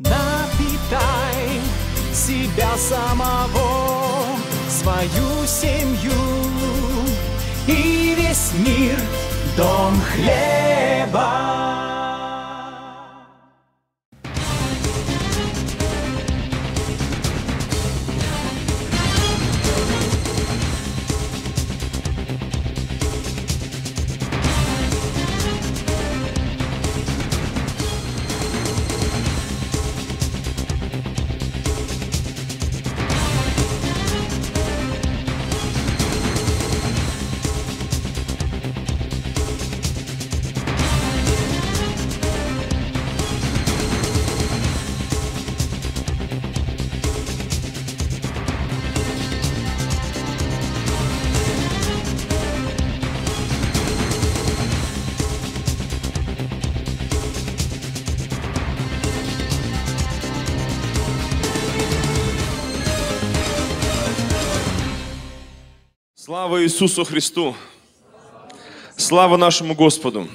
Напитай себя самого, свою семью и весь мир дом хлеба. Иисусу Христу! Слава нашему Господу!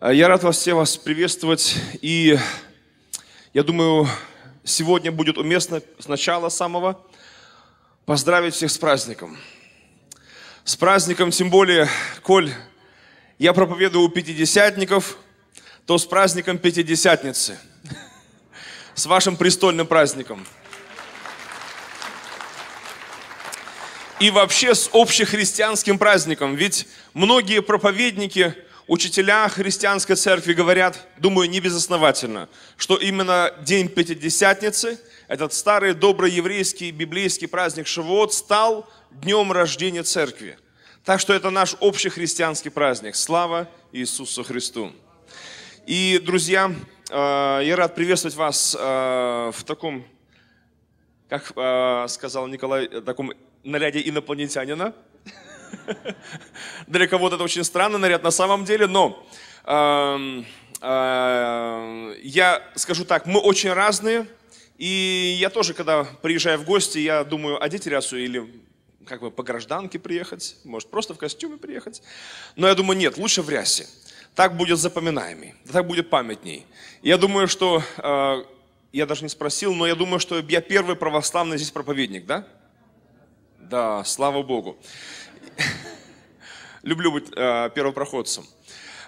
Э, я рад вас всех вас приветствовать. И я думаю, сегодня будет уместно с начала самого поздравить всех с праздником. С праздником, тем более, коль я проповедую у пятидесятников, то с праздником Пятидесятницы, с вашим престольным праздником – и вообще с общехристианским праздником. Ведь многие проповедники, учителя христианской церкви говорят, думаю, не безосновательно, что именно день Пятидесятницы, этот старый добрый еврейский библейский праздник Шавуот стал днем рождения церкви. Так что это наш общехристианский праздник. Слава Иисусу Христу! И, друзья, э, я рад приветствовать вас э, в таком, как э, сказал Николай, таком наряде инопланетянина. Для кого-то это очень странный наряд на самом деле, но эм, э, я скажу так, мы очень разные, и я тоже, когда приезжаю в гости, я думаю одеть рясу или как бы по гражданке приехать, может просто в костюме приехать. Но я думаю, нет, лучше в рясе. Так будет запоминаемый, так будет памятней. Я думаю, что, э, я даже не спросил, но я думаю, что я первый православный здесь проповедник, да? Да, слава Богу. Люблю быть э, первопроходцем.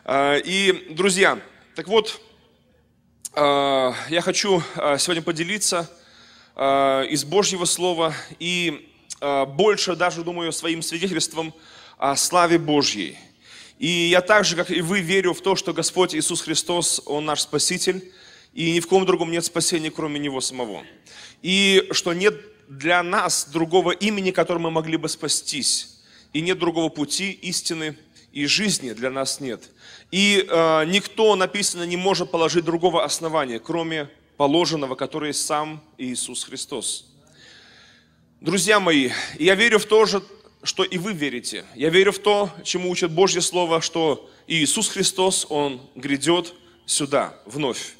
Э, и, друзья, так вот, э, я хочу э, сегодня поделиться э, из Божьего Слова и э, больше даже, думаю, своим свидетельством о славе Божьей. И я так же, как и вы, верю в то, что Господь Иисус Христос, Он наш Спаситель, и ни в ком другом нет спасения, кроме Него самого. И что нет для нас другого имени, которым мы могли бы спастись. И нет другого пути, истины и жизни для нас нет. И э, никто, написано, не может положить другого основания, кроме положенного, который сам Иисус Христос. Друзья мои, я верю в то же, что и вы верите. Я верю в то, чему учит Божье Слово, что Иисус Христос, Он грядет сюда вновь.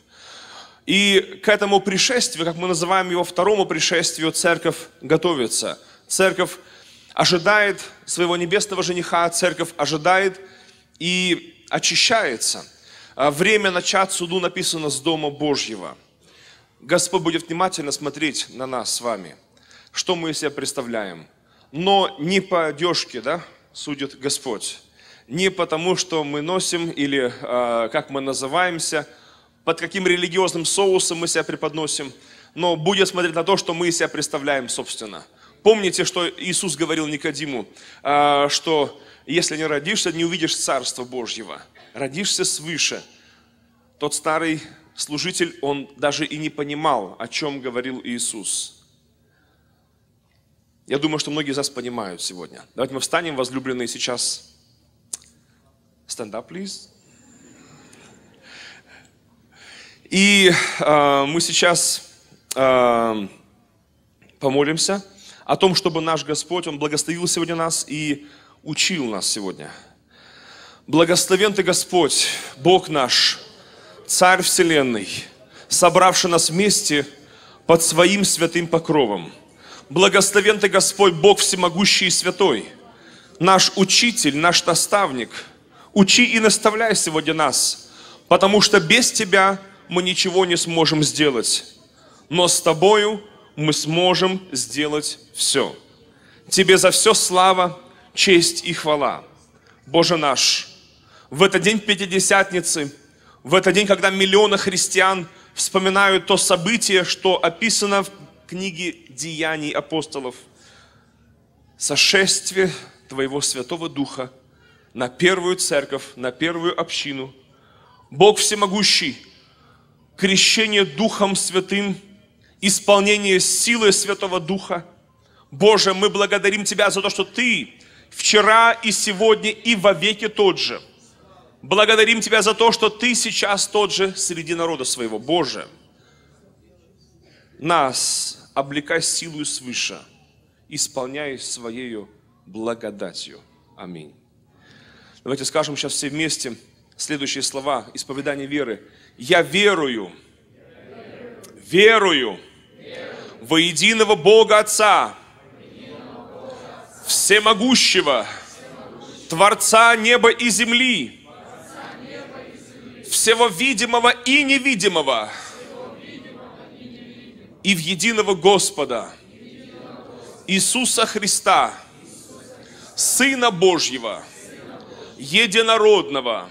И к этому пришествию, как мы называем его второму пришествию, церковь готовится. Церковь ожидает своего небесного жениха, церковь ожидает и очищается. А время начать суду написано с Дома Божьего. Господь будет внимательно смотреть на нас с вами, что мы из себя представляем. Но не по одежке, да, судит Господь. Не потому, что мы носим или э, как мы называемся – под каким религиозным соусом мы себя преподносим, но будет смотреть на то, что мы себя представляем, собственно. Помните, что Иисус говорил Никодиму, а, что если не родишься, не увидишь Царства Божьего. Родишься свыше. Тот старый служитель, он даже и не понимал, о чем говорил Иисус. Я думаю, что многие из нас понимают сегодня. Давайте мы встанем, возлюбленные, сейчас. Stand up, please. И э, мы сейчас э, помолимся о том, чтобы наш Господь, Он благословил сегодня нас и учил нас сегодня. Благословен Ты, Господь, Бог наш, Царь Вселенной, собравший нас вместе под Своим святым покровом. Благословен Ты, Господь, Бог всемогущий и святой, наш Учитель, наш наставник. Учи и наставляй сегодня нас, потому что без Тебя – мы ничего не сможем сделать, но с Тобою мы сможем сделать все. Тебе за все слава, честь и хвала. Боже наш, в этот день Пятидесятницы, в этот день, когда миллионы христиан вспоминают то событие, что описано в книге «Деяний апостолов», сошествие Твоего Святого Духа на первую церковь, на первую общину. Бог всемогущий, крещение Духом Святым, исполнение силы Святого Духа. Боже, мы благодарим Тебя за то, что Ты вчера и сегодня и во веки тот же. Благодарим Тебя за то, что Ты сейчас тот же среди народа своего. Боже, нас облекай силою свыше, исполняй Своею благодатью. Аминь. Давайте скажем сейчас все вместе следующие слова исповедания веры. Я верую, верую во единого Бога Отца, всемогущего, Творца неба и земли, всего видимого и невидимого, и в единого Господа, Иисуса Христа, Сына Божьего, единородного,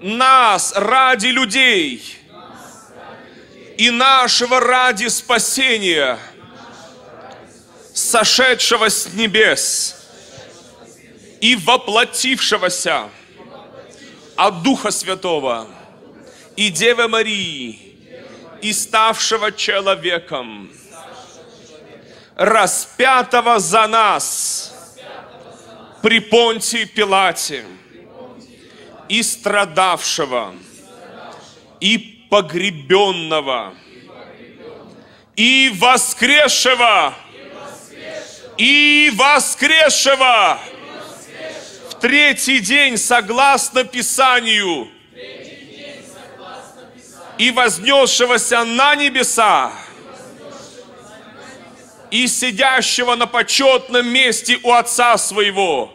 нас ради людей и нашего ради спасения, сошедшего с небес и воплотившегося от Духа Святого и Девы Марии, и ставшего человеком, распятого за нас при Понтии Пилате, и страдавшего, и погребенного, и воскресшего, и воскресшего в третий день согласно Писанию, и вознесшегося на небеса, и сидящего на почетном месте у Отца Своего,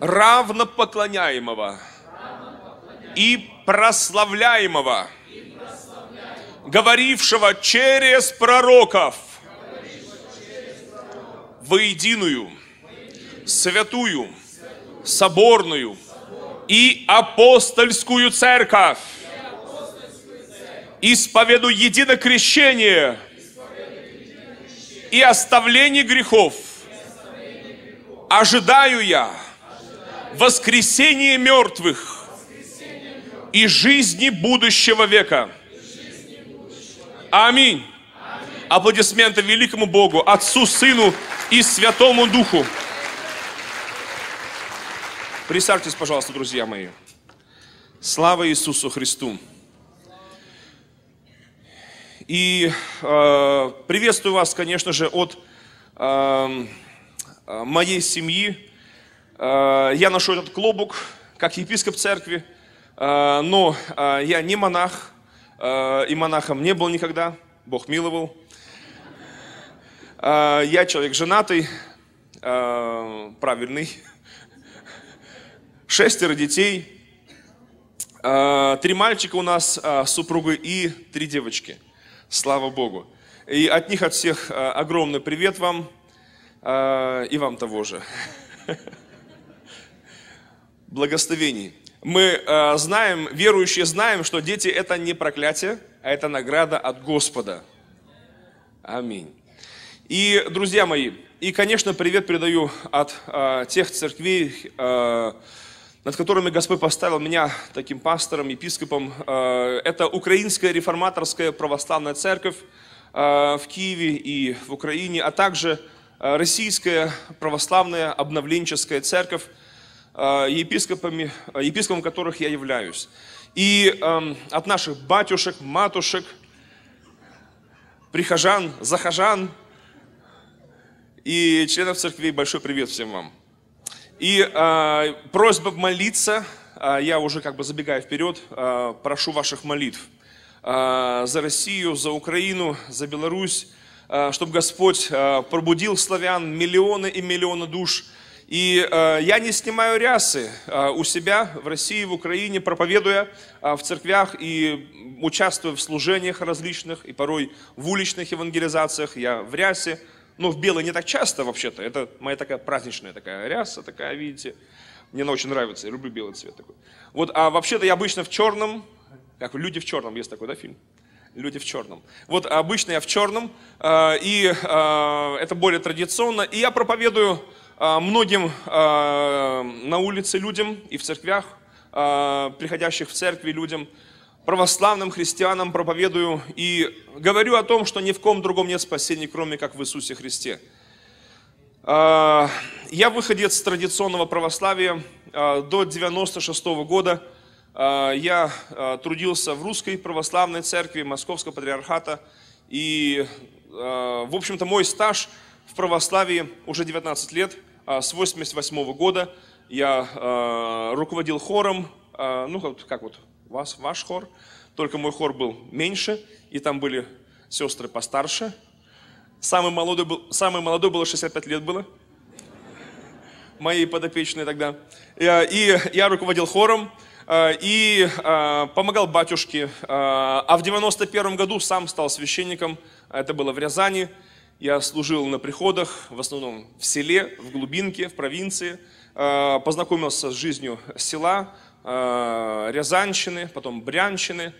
равнопоклоняемого и прославляемого, говорившего через пророков воединую, святую, соборную и апостольскую церковь, исповеду единокрещение и оставление грехов. Ожидаю я воскресение мертвых и жизни будущего века. Аминь. Аплодисменты великому Богу, Отцу, Сыну и Святому Духу. Присаживайтесь, пожалуйста, друзья мои. Слава Иисусу Христу. И э, приветствую вас, конечно же, от э, моей семьи, Э, я ношу этот клобук, как епископ церкви, э, но э, я не монах, и монахом не был никогда, Бог миловал. Я человек женатый, правильный, шестеро детей, три мальчика у нас, супругы, и три девочки. Слава Богу. И от них, от всех огромный привет вам и вам того же. благословений. Мы э, знаем, верующие знаем, что дети это не проклятие, а это награда от Господа. Аминь. И, друзья мои, и, конечно, привет передаю от э, тех церквей, э, над которыми Господь поставил меня таким пастором, епископом. Э, это Украинская реформаторская православная церковь э, в Киеве и в Украине, а также э, Российская православная обновленческая церковь Э, епископами, э, епископом которых я являюсь. И эм, от наших батюшек, матушек, прихожан, захожан и членов церквей большой привет всем вам. И э, просьба молиться, я уже как бы забегая вперед, прошу ваших молитв за Россию, за Украину, за Беларусь, чтобы Господь пробудил славян миллионы и миллионы душ – и э, я не снимаю рясы э, у себя в России, в Украине, проповедуя э, в церквях и участвуя в служениях различных, и порой в уличных евангелизациях. Я в рясе, но ну, в белой не так часто вообще-то. Это моя такая праздничная такая ряса, такая, видите. Мне она очень нравится, я люблю белый цвет такой. Вот, а вообще-то я обычно в черном, как «Люди в черном» есть такой, да, фильм? люди в черном. Вот обычно я в черном, э, и э, это более традиционно. И я проповедую а, многим а, на улице людям и в церквях, а, приходящих в церкви людям, православным христианам проповедую и говорю о том, что ни в ком другом нет спасения, кроме как в Иисусе Христе. Я выходец традиционного православия. До 96 -го года я трудился в русской православной церкви Московского патриархата. И, в общем-то, мой стаж в православии уже 19 лет – а, с 88 года я а, руководил хором, а, ну как, как вот вас, ваш хор, только мой хор был меньше, и там были сестры постарше. Самый молодой был, самый молодой было 65 лет было, мои подопечные тогда. И я руководил хором, и помогал батюшке. А в 91 году сам стал священником, это было в Рязани. Я служил на приходах, в основном в селе, в глубинке, в провинции. А, познакомился с жизнью села, а, Рязанщины, потом Брянщины.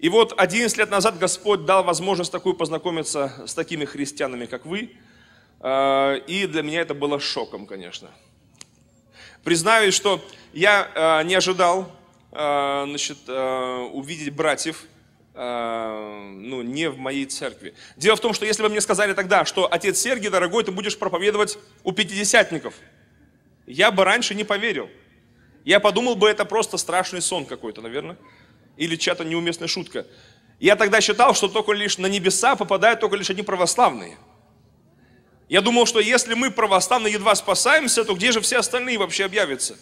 И вот 11 лет назад Господь дал возможность такую познакомиться с такими христианами, как вы. А, и для меня это было шоком, конечно. Признаюсь, что я не ожидал значит, увидеть братьев, Э, ну, не в моей церкви. Дело в том, что если бы мне сказали тогда, что отец Сергий, дорогой, ты будешь проповедовать у пятидесятников, я бы раньше не поверил. Я подумал бы, это просто страшный сон какой-то, наверное, или чья-то неуместная шутка. Я тогда считал, что только лишь на небеса попадают только лишь одни православные. Я думал, что если мы православные едва спасаемся, то где же все остальные вообще объявятся?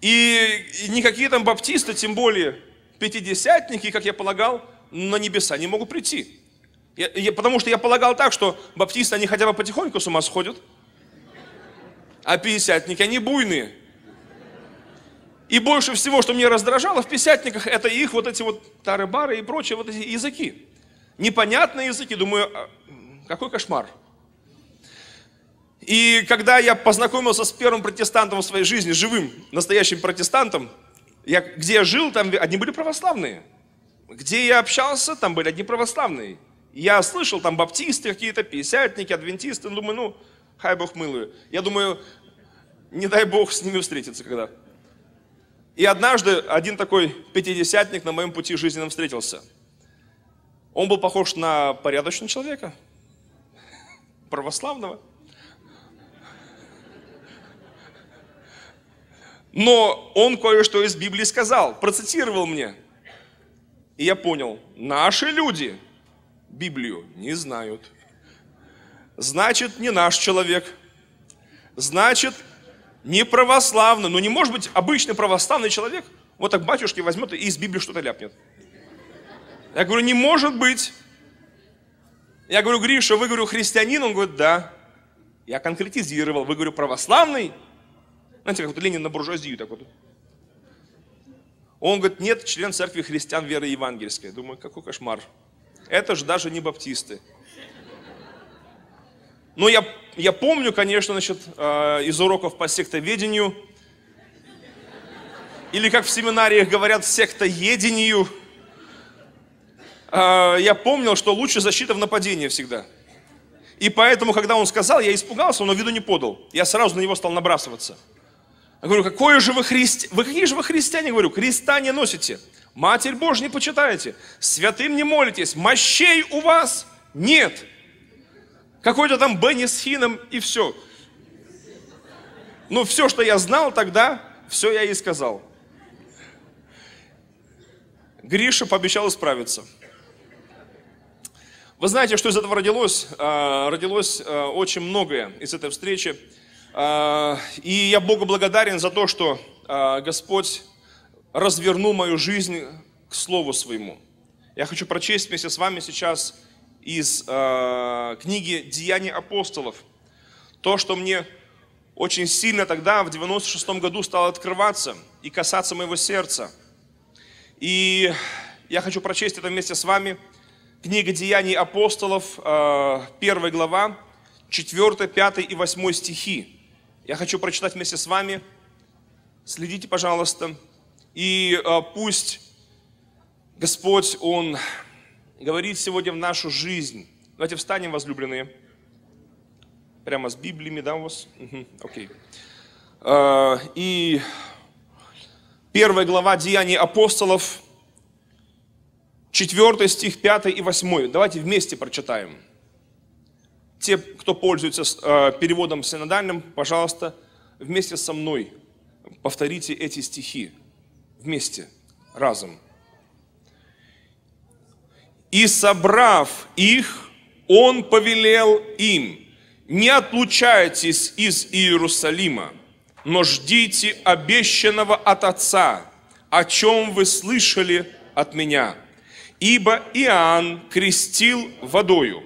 И, и никакие там баптисты, тем более, пятидесятники, как я полагал, на небеса не могут прийти. Я, я, потому что я полагал так, что баптисты, они хотя бы потихоньку с ума сходят, а пятидесятники, они буйные. И больше всего, что меня раздражало в пятидесятниках, это их вот эти вот тары-бары и прочие вот эти языки. Непонятные языки, думаю, а, какой кошмар. И когда я познакомился с первым протестантом в своей жизни, живым, настоящим протестантом, я, где я жил, там одни были православные. Где я общался, там были одни православные. Я слышал, там баптисты какие-то, пятидесятники, адвентисты. Ну, думаю, ну, хай бог милую. Я думаю, не дай бог с ними встретиться когда. И однажды один такой пятидесятник на моем пути жизненном встретился. Он был похож на порядочного человека, православного. Но он кое-что из Библии сказал, процитировал мне. И я понял, наши люди Библию не знают. Значит, не наш человек. Значит, не православный. Ну не может быть обычный православный человек вот так батюшки возьмет и из Библии что-то ляпнет. Я говорю, не может быть. Я говорю, Гриша, вы, говорю, христианин? Он говорит, да. Я конкретизировал. Вы, говорю, православный? Знаете, как вот Ленин на буржуазию так вот. Он говорит, нет, член церкви христиан веры евангельской. Думаю, какой кошмар. Это же даже не баптисты. Но я, я помню, конечно, значит, э, из уроков по сектоведению, или как в семинариях говорят, сектоедению, э, я помнил, что лучше защита в нападении всегда. И поэтому, когда он сказал, я испугался, но виду не подал. Я сразу на него стал набрасываться. Я говорю, какое же вы христи... вы какие же вы христиане? Я говорю, креста не носите, Матерь Божья не почитаете, святым не молитесь, мощей у вас нет. Какой-то там Бенни с Хином и все. Ну, все, что я знал тогда, все я и сказал. Гриша пообещал исправиться. Вы знаете, что из этого родилось? А, родилось а, очень многое из этой встречи. А, и я Богу благодарен за то, что а, Господь развернул мою жизнь к Слову Своему. Я хочу прочесть вместе с вами сейчас из а, книги «Деяния апостолов». То, что мне очень сильно тогда, в 96 году, стало открываться и касаться моего сердца. И я хочу прочесть это вместе с вами. Книга «Деяний апостолов», первая глава, 4, 5 и 8 стихи. Я хочу прочитать вместе с вами. Следите, пожалуйста. И э, пусть Господь, Он говорит сегодня в нашу жизнь. Давайте встанем, возлюбленные. Прямо с Библиями, да, у вас? Угу, окей. Э, и первая глава Деяний апостолов, 4 стих, 5 и 8. Давайте вместе прочитаем. Те, кто пользуется э, переводом синодальным, пожалуйста, вместе со мной повторите эти стихи. Вместе, разом. «И собрав их, он повелел им, не отлучайтесь из Иерусалима, но ждите обещанного от Отца, о чем вы слышали от меня. Ибо Иоанн крестил водою,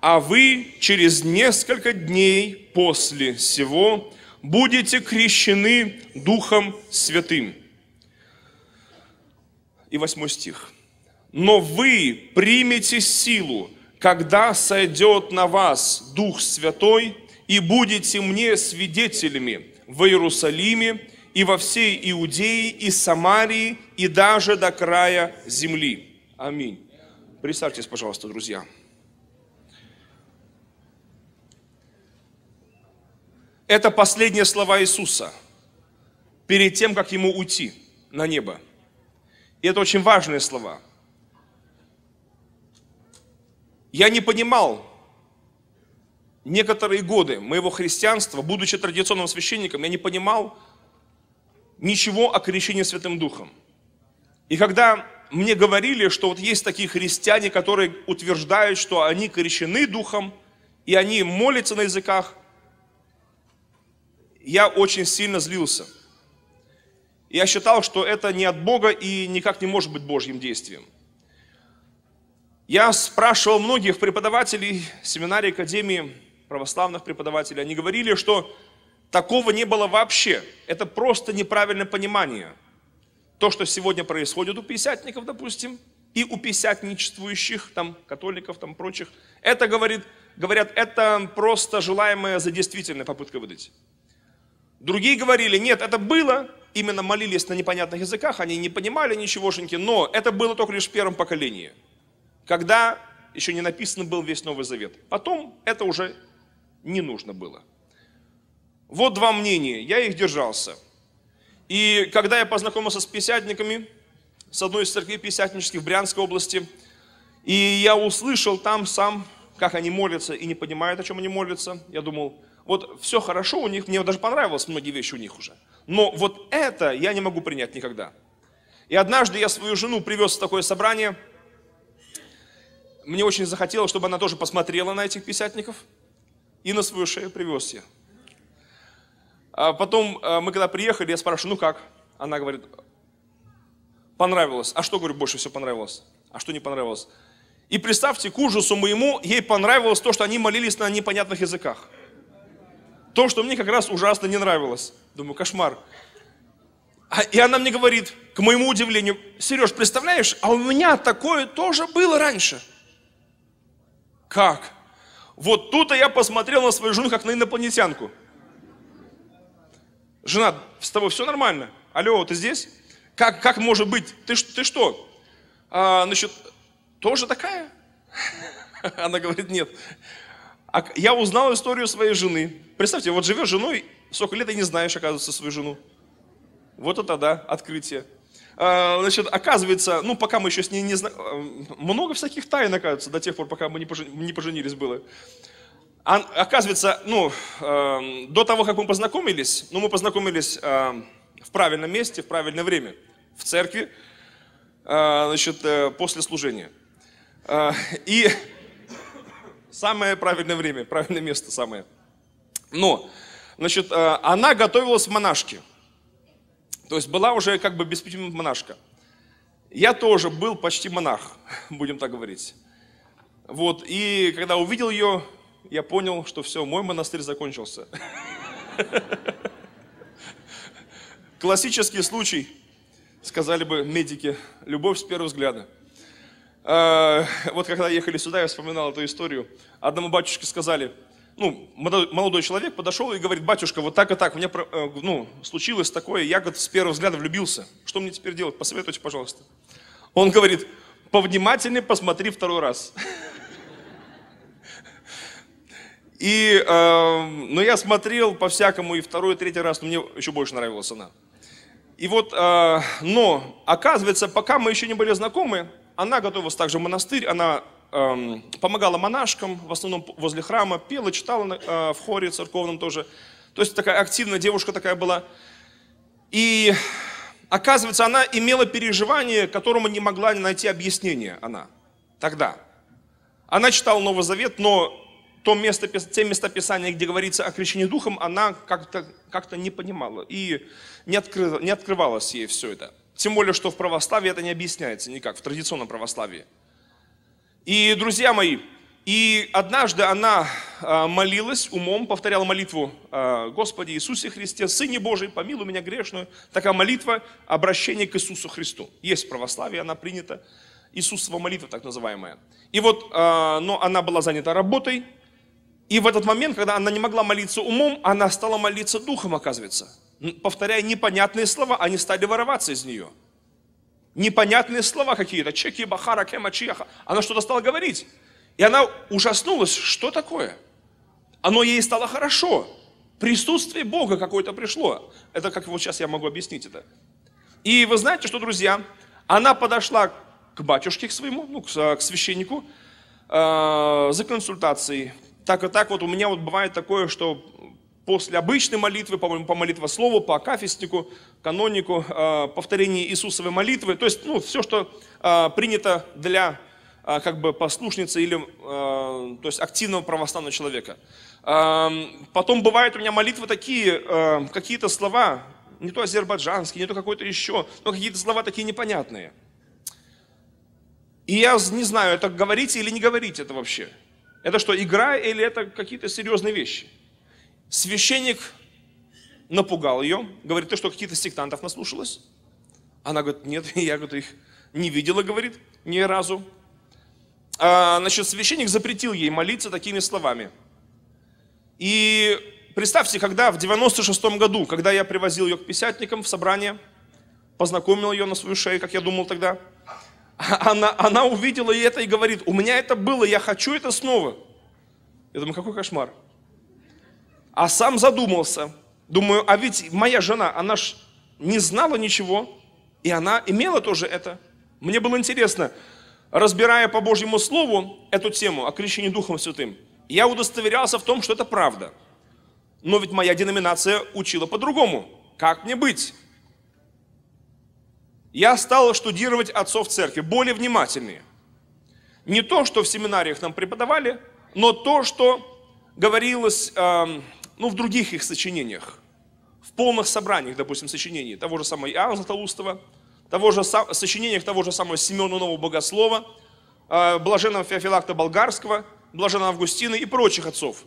а вы через несколько дней после всего будете крещены Духом Святым. И восьмой стих. Но вы примете силу, когда сойдет на вас Дух Святой, и будете мне свидетелями в Иерусалиме и во всей Иудее и Самарии и даже до края земли. Аминь. Представьтесь, пожалуйста, друзья. Это последние слова Иисуса перед тем, как ему уйти на небо. И это очень важные слова. Я не понимал некоторые годы моего христианства, будучи традиционным священником, я не понимал ничего о крещении Святым Духом. И когда мне говорили, что вот есть такие христиане, которые утверждают, что они крещены Духом, и они молятся на языках – я очень сильно злился. Я считал, что это не от Бога и никак не может быть Божьим действием. Я спрашивал многих преподавателей семинарии, академии, православных преподавателей. Они говорили, что такого не было вообще. Это просто неправильное понимание. То, что сегодня происходит у писятников, допустим, и у пятидесятничествующих, там, католиков, там, прочих, это говорит, говорят, это просто желаемая за действительная попытка выдать. Другие говорили, нет, это было, именно молились на непонятных языках, они не понимали ничегошеньки, но это было только лишь в первом поколении, когда еще не написан был весь Новый Завет. Потом это уже не нужно было. Вот два мнения, я их держался. И когда я познакомился с писятниками, с одной из церквей писятнических в Брянской области, и я услышал там сам, как они молятся, и не понимают, о чем они молятся, я думал, вот все хорошо у них, мне даже понравилось многие вещи у них уже. Но вот это я не могу принять никогда. И однажды я свою жену привез в такое собрание. Мне очень захотелось, чтобы она тоже посмотрела на этих писятников. И на свою шею привез я. А потом э, мы когда приехали, я спрашиваю, ну как? Она говорит, понравилось. А что, говорю, больше всего понравилось? А что не понравилось? И представьте, к ужасу моему, ей понравилось то, что они молились на непонятных языках то, что мне как раз ужасно не нравилось. Думаю, кошмар. А, и она мне говорит, к моему удивлению, Сереж, представляешь, а у меня такое тоже было раньше. Как? Вот тут я посмотрел на свою жену, как на инопланетянку. Жена, с тобой все нормально? Алло, ты здесь? Как, как может быть? Ты, ты что? А, значит, тоже такая? Она говорит, нет. А я узнал историю своей жены. Представьте, вот живешь женой, сколько лет и не знаешь, оказывается, свою жену. Вот это да, открытие. А, значит, оказывается, ну, пока мы еще с ней не знаем, а, много всяких тайн, оказывается, до тех пор, пока мы не, не поженились было. А, оказывается, ну, э, до того, как мы познакомились, ну, мы познакомились э, в правильном месте, в правильное время, в церкви, э, значит, э, после служения. Э, и Самое правильное время, правильное место самое. Но, значит, э, она готовилась в монашке. То есть была уже как бы без монашка. Я тоже был почти монах, будем так говорить. Вот, и когда увидел ее, я понял, что все, мой монастырь закончился. Классический случай, сказали бы медики, любовь с первого взгляда. Э, вот когда ехали сюда, я вспоминал эту историю. Одному батюшке сказали, ну, молодой человек подошел и говорит, батюшка, вот так и так, мне, э, ну, случилось такое, я вот с первого взгляда влюбился. Что мне теперь делать? Посоветуйте, пожалуйста. Он говорит, повнимательнее посмотри второй раз. И, э, ну, я смотрел по-всякому и второй, и третий раз, но мне еще больше нравилась она. И вот, э, но, оказывается, пока мы еще не были знакомы, она готовилась также в монастырь, она эм, помогала монашкам, в основном возле храма, пела, читала э, в хоре церковном тоже. То есть такая активная девушка такая была. И оказывается, она имела переживание, которому не могла найти объяснение она тогда. Она читала Новый Завет, но то место, те места Писания, где говорится о крещении Духом, она как-то как не понимала. И не, откры, не открывалось ей все это. Тем более, что в православии это не объясняется никак, в традиционном православии. И, друзья мои, и однажды она а, молилась умом, повторяла молитву а, «Господи Иисусе Христе, Сыне Божий, помилуй меня грешную». Такая молитва обращение к Иисусу Христу. Есть в православии, она принята. Иисусова молитва, так называемая. И вот, а, но она была занята работой, и в этот момент, когда она не могла молиться умом, она стала молиться духом, оказывается повторяя непонятные слова, они стали вороваться из нее. Непонятные слова какие-то, чеки, бахара, кема, чьяха. Она что-то стала говорить. И она ужаснулась, что такое? Оно ей стало хорошо. Присутствие Бога какое-то пришло. Это как вот сейчас я могу объяснить это. И вы знаете, что, друзья, она подошла к батюшке к своему, ну, к священнику, э, за консультацией. Так и так вот у меня вот бывает такое, что после обычной молитвы, по, моему по молитва молитвослову, по акафистику, канонику, э, повторение Иисусовой молитвы. То есть, ну, все, что э, принято для э, как бы послушницы или э, то есть активного православного человека. Э, потом бывают у меня молитвы такие, э, какие-то слова, не то азербайджанские, не то какой-то еще, но какие-то слова такие непонятные. И я не знаю, это говорить или не говорить это вообще. Это что, игра или это какие-то серьезные вещи? Священник напугал ее, говорит, ты что, какие то сектантов наслушалась? Она говорит, нет, я говорит, их не видела, говорит, ни разу. А, значит, священник запретил ей молиться такими словами. И представьте, когда в 96-м году, когда я привозил ее к писятникам в собрание, познакомил ее на свою шею, как я думал тогда, она, она увидела и это и говорит, у меня это было, я хочу это снова. Я думаю, какой кошмар а сам задумался. Думаю, а ведь моя жена, она ж не знала ничего, и она имела тоже это. Мне было интересно, разбирая по Божьему Слову эту тему о крещении Духом Святым, я удостоверялся в том, что это правда. Но ведь моя деноминация учила по-другому. Как мне быть? Я стал штудировать отцов церкви, более внимательные. Не то, что в семинариях нам преподавали, но то, что говорилось э, ну, в других их сочинениях, в полных собраниях, допустим, сочинений того же самого Иоанна Златоустова, того же, сочинениях того же самого Семена Нового Богослова, э, блаженного Феофилакта Болгарского, блаженного Августина и прочих отцов.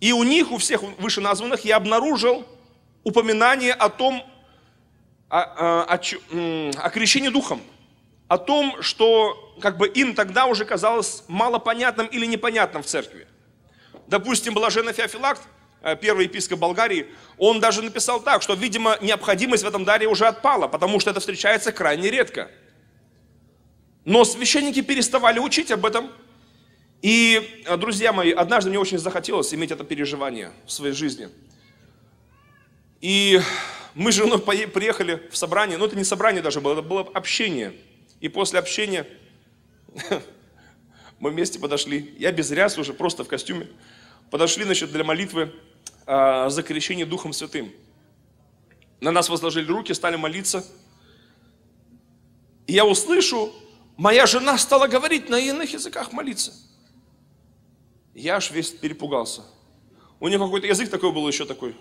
И у них, у всех вышеназванных, я обнаружил упоминание о том, о, о, о, о крещении духом, о том, что как бы им тогда уже казалось малопонятным или непонятным в церкви. Допустим, блаженный Феофилакт Э, первый епископ Болгарии, он даже написал так, что, видимо, необходимость в этом даре уже отпала, потому что это встречается крайне редко. Но священники переставали учить об этом. И, э, друзья мои, однажды мне очень захотелось иметь это переживание в своей жизни. И мы с женой приехали в собрание, но ну, это не собрание даже было, это было общение. И после общения мы вместе подошли, я без ряс уже, просто в костюме, подошли, значит, для молитвы, а, за крещение Духом Святым. На нас возложили руки, стали молиться. И я услышу, моя жена стала говорить на иных языках молиться. Я аж весь перепугался. У нее какой-то язык такой был еще такой.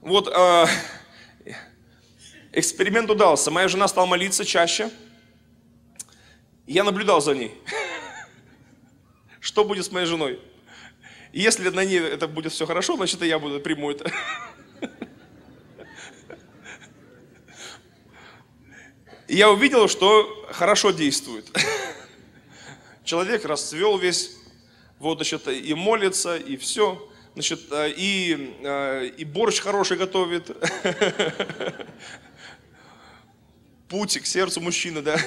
Вот э, эксперимент удался. Моя жена стала молиться чаще. Я наблюдал за ней. Что будет с моей женой? И если на ней это будет все хорошо, значит, и я буду приму это. И я увидел, что хорошо действует. Человек расцвел весь, вот, значит, и молится, и все. Значит, э, и, э, и борщ хороший готовит. Путь к сердцу мужчины, да.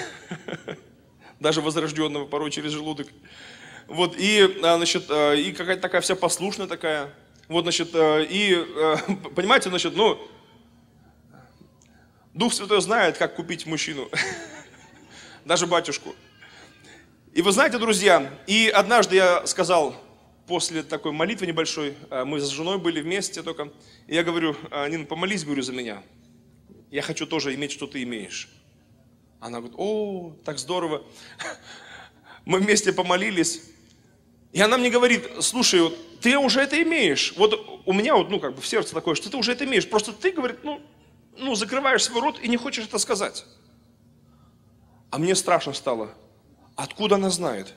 Даже возрожденного порой через желудок. Вот, и, а, значит, а, и какая-то такая вся послушная такая. Вот, значит, а, и, понимаете, значит, ну, Дух Святой знает, как купить мужчину, даже батюшку. И вы знаете, друзья, и однажды я сказал, после такой молитвы небольшой, мы с женой были вместе только, и я говорю, Нина, помолись, говорю, за меня. Я хочу тоже иметь, что ты имеешь. Она говорит, о, так здорово. Мы вместе помолились, и она мне говорит, слушай, вот, ты уже это имеешь. Вот у меня вот, ну, как бы в сердце такое, что ты уже это имеешь. Просто ты, говорит, ну, ну, закрываешь свой рот и не хочешь это сказать. А мне страшно стало. Откуда она знает?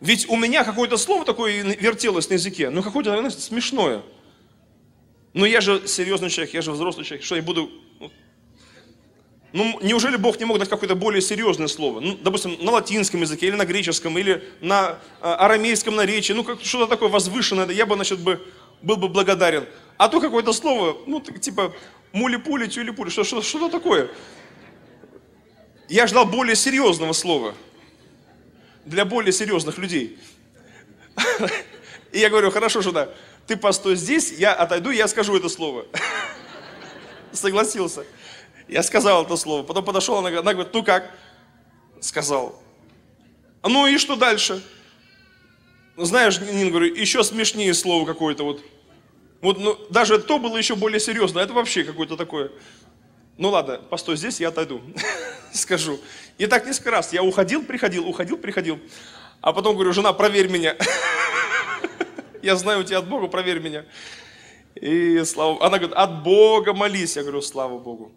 Ведь у меня какое-то слово такое вертелось на языке, ну какое-то, наверное, смешное. Но я же серьезный человек, я же взрослый человек, что я буду ну, неужели Бог не мог дать какое-то более серьезное слово? Ну, допустим, на латинском языке, или на греческом, или на а, арамейском наречии, ну, как, что-то такое возвышенное, я бы, значит, бы, был бы благодарен. А то какое-то слово, ну, типа, мули-пули, тюли-пули, что-то такое. Я ждал более серьезного слова для более серьезных людей. И я говорю, хорошо, жена, ты постой здесь, я отойду, я скажу это слово. Согласился. Я сказал это слово. Потом подошел, она, говорит, ну как? Сказал. «А ну и что дальше? «Ну, знаешь, Нин, говорю, еще смешнее слово какое-то вот. Вот ну, даже то было еще более серьезно, это вообще какое-то такое. Ну ладно, постой здесь, я отойду, скажу. И так несколько раз я уходил, приходил, уходил, приходил. А потом говорю, жена, проверь меня. я знаю тебя от Бога, проверь меня. И слава... Она говорит, от Бога молись. Я говорю, слава Богу.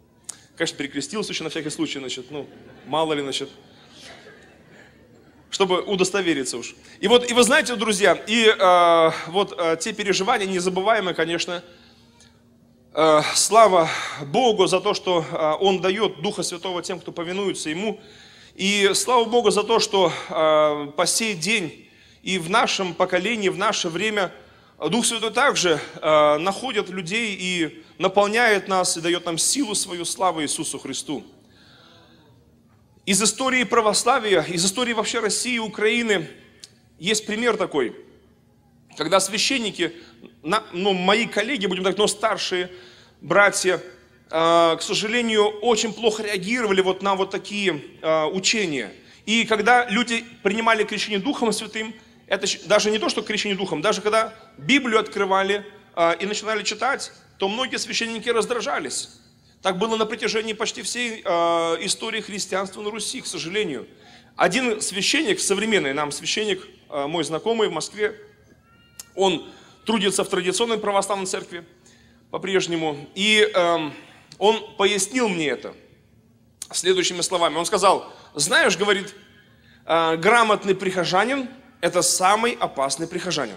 Конечно, перекрестился еще на всякий случай, значит, ну, мало ли, значит, чтобы удостовериться уж. И вот, и вы знаете, друзья, и э, вот э, те переживания незабываемые, конечно, э, слава Богу за то, что э, Он дает Духа Святого тем, кто повинуется Ему, и слава Богу за то, что э, по сей день и в нашем поколении, в наше время – Дух Святой также э, находит людей и наполняет нас и дает нам силу свою славу Иисусу Христу. Из истории православия, из истории вообще России и Украины есть пример такой, когда священники, на, ну, мои коллеги, будем так, но старшие братья, э, к сожалению, очень плохо реагировали вот на вот такие э, учения. И когда люди принимали крещение Духом Святым – это даже не то, что крещение духом, даже когда Библию открывали а, и начинали читать, то многие священники раздражались. Так было на протяжении почти всей а, истории христианства на Руси, к сожалению. Один священник, современный нам священник, а, мой знакомый в Москве, он трудится в традиционной православной церкви по-прежнему, и эм, он пояснил мне это следующими словами. Он сказал, знаешь, говорит, грамотный прихожанин – это самый опасный прихожанин.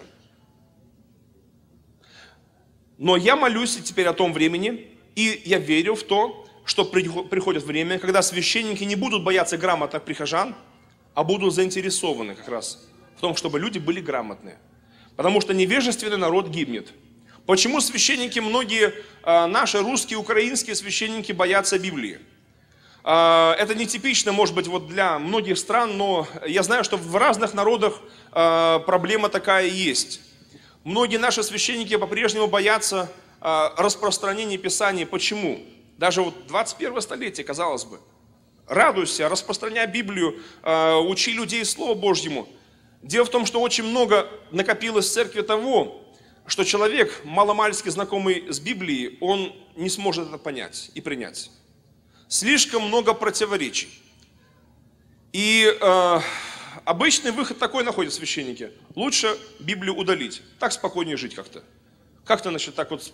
Но я молюсь теперь о том времени, и я верю в то, что приходит время, когда священники не будут бояться грамотных прихожан, а будут заинтересованы как раз в том, чтобы люди были грамотные. Потому что невежественный народ гибнет. Почему священники, многие а, наши русские, украинские священники боятся Библии? А, это нетипично, может быть, вот для многих стран, но я знаю, что в разных народах а, проблема такая есть. Многие наши священники по-прежнему боятся а, распространения Писания. Почему? Даже вот 21 столетие, казалось бы. Радуйся, распространяй Библию, учи людей Слову Божьему. Дело в том, что очень много накопилось в церкви того, что человек, маломальски знакомый с Библией, он не сможет это понять и принять слишком много противоречий. И э, обычный выход такой находят священники. Лучше Библию удалить. Так спокойнее жить как-то. Как-то, значит, так вот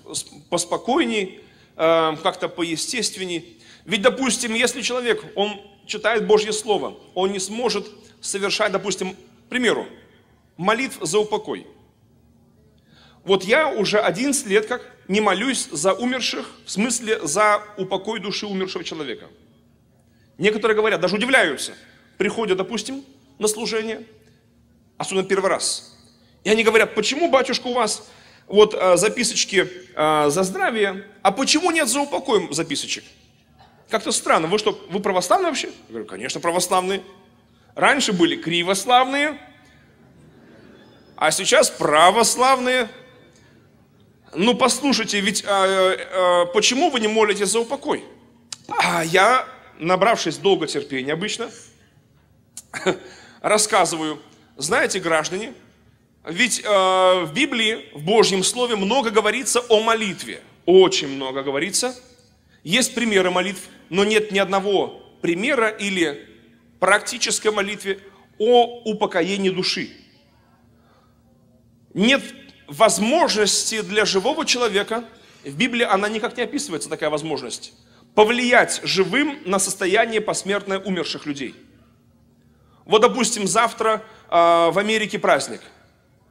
поспокойней, э, как-то поестественней. Ведь, допустим, если человек, он читает Божье Слово, он не сможет совершать, допустим, к примеру, молитв за упокой вот я уже 11 лет как не молюсь за умерших, в смысле за упокой души умершего человека. Некоторые говорят, даже удивляются, приходят, допустим, на служение, особенно первый раз. И они говорят, почему, батюшка, у вас вот а, записочки а, за здравие, а почему нет за упокоем записочек? Как-то странно, вы что, вы православные вообще? Я говорю, конечно, православные. Раньше были кривославные, а сейчас православные – ну послушайте, ведь а, э, а, почему вы не молитесь за упокой? А я, набравшись долго терпения обычно, рассказываю, знаете, граждане, ведь а, в Библии, в Божьем Слове много говорится о молитве, очень много говорится. Есть примеры молитв, но нет ни одного примера или практической молитвы о упокоении души. Нет возможности для живого человека, в Библии она никак не описывается, такая возможность, повлиять живым на состояние посмертное умерших людей. Вот, допустим, завтра э, в Америке праздник.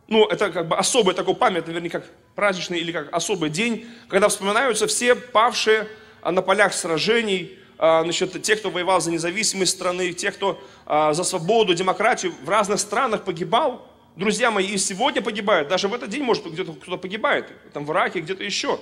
Ну, это как бы особый такой память, наверняка, как праздничный или как особый день, когда вспоминаются все павшие а, на полях сражений, э, а, значит, те, кто воевал за независимость страны, те, кто э, за свободу, демократию в разных странах погибал друзья мои, и сегодня погибают, даже в этот день, может, где-то кто-то погибает, там в Ираке, где-то еще.